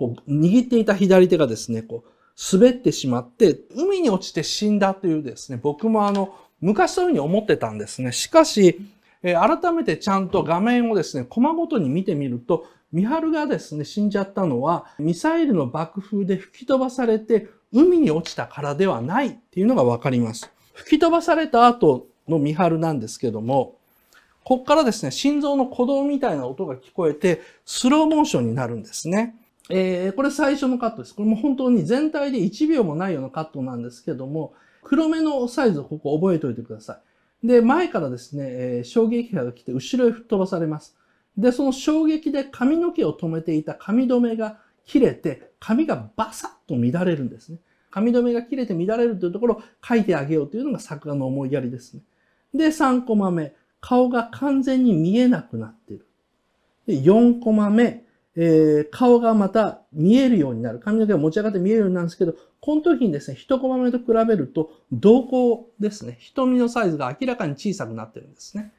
こう、握っていた左手がですね、こう、滑ってしまって、海に落ちて死んだというですね、僕もあの、昔そういうふうに思ってたんですね。しかし、え改めてちゃんと画面をですね、コマごとに見てみると、ミハルがですね、死んじゃったのは、ミサイルの爆風で吹き飛ばされて、海に落ちたからではないっていうのがわかります。吹き飛ばされた後のミハルなんですけども、こっからですね、心臓の鼓動みたいな音が聞こえて、スローモーションになるんですね。えー、これ最初のカットです。これも本当に全体で1秒もないようなカットなんですけども、黒目のサイズをここ覚えておいてください。で、前からですね、えー、衝撃波が来て後ろへ吹っ飛ばされます。で、その衝撃で髪の毛を止めていた髪留めが切れて、髪がバサッと乱れるんですね。髪留めが切れて乱れるというところを書いてあげようというのが作画の思いやりですね。で、3コマ目。顔が完全に見えなくなっている。で、4コマ目。えー、顔がまた見えるようになる。髪の毛が持ち上がって見えるようになるんですけど、この時にですね、一コマ目と比べると、瞳孔ですね、瞳のサイズが明らかに小さくなってるんですね。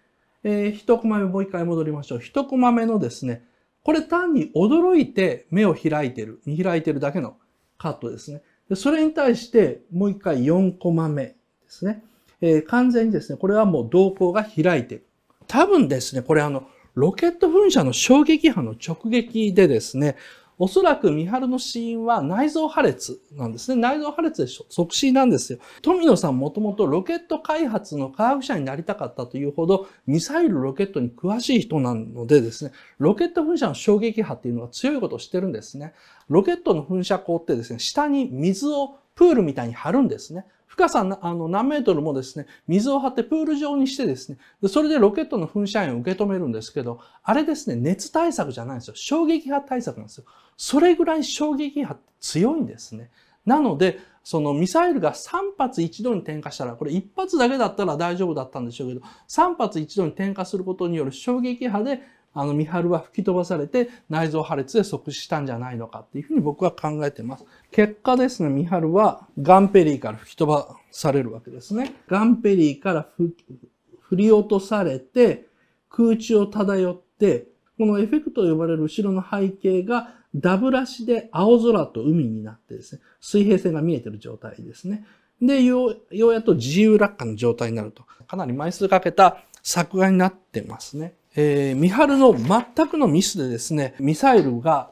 えー、一コマ目もう一回戻りましょう。一コマ目のですね、これ単に驚いて目を開いてる、見開いてるだけのカットですね。でそれに対してもう一回四コマ目ですね。えー、完全にですね、これはもう瞳孔が開いてる。多分ですね、これあの、ロケット噴射の衝撃波の直撃でですね、おそらく三春の死因は内臓破裂なんですね。内臓破裂で即死なんですよ。富野さんもともとロケット開発の科学者になりたかったというほど、ミサイルロケットに詳しい人なのでですね、ロケット噴射の衝撃波っていうのは強いことをしてるんですね。ロケットの噴射口ってですね、下に水をプールみたいに張るんですね。深さあの何メートルもですね、水を張ってプール状にしてですね、それでロケットの噴射炎を受け止めるんですけど、あれですね、熱対策じゃないんですよ。衝撃波対策なんですよ。それぐらい衝撃波って強いんですね。なので、そのミサイルが3発一度に点火したら、これ1発だけだったら大丈夫だったんでしょうけど、3発一度に点火することによる衝撃波であの、ミハルは吹き飛ばされて内臓破裂で即死したんじゃないのかっていうふうに僕は考えてます。結果ですね、ミハルはガンペリーから吹き飛ばされるわけですね。ガンペリーから振り落とされて、空中を漂って、このエフェクトと呼ばれる後ろの背景がダブラシで青空と海になってですね、水平線が見えてる状態ですね。で、よう、ようやっと自由落下の状態になると。かなり枚数かけた作画になってますね。えー、ミハルの全くのミスでですね、ミサイルが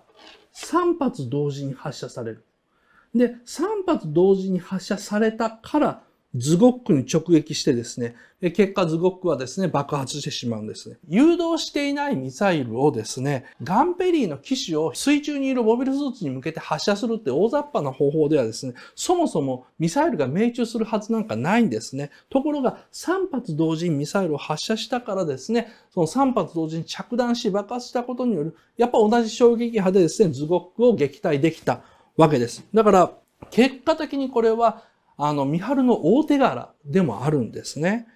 3発同時に発射される。で、3発同時に発射されたから、ズゴックに直撃してですね、結果ズゴックはですね、爆発してしまうんですね。誘導していないミサイルをですね、ガンペリーの機種を水中にいるモビルスーツに向けて発射するって大雑把な方法ではですね、そもそもミサイルが命中するはずなんかないんですね。ところが3発同時にミサイルを発射したからですね、その3発同時に着弾し爆発したことによる、やっぱ同じ衝撃波でですね、ズゴックを撃退できたわけです。だから、結果的にこれはあの、三春の大手柄でもあるんですね。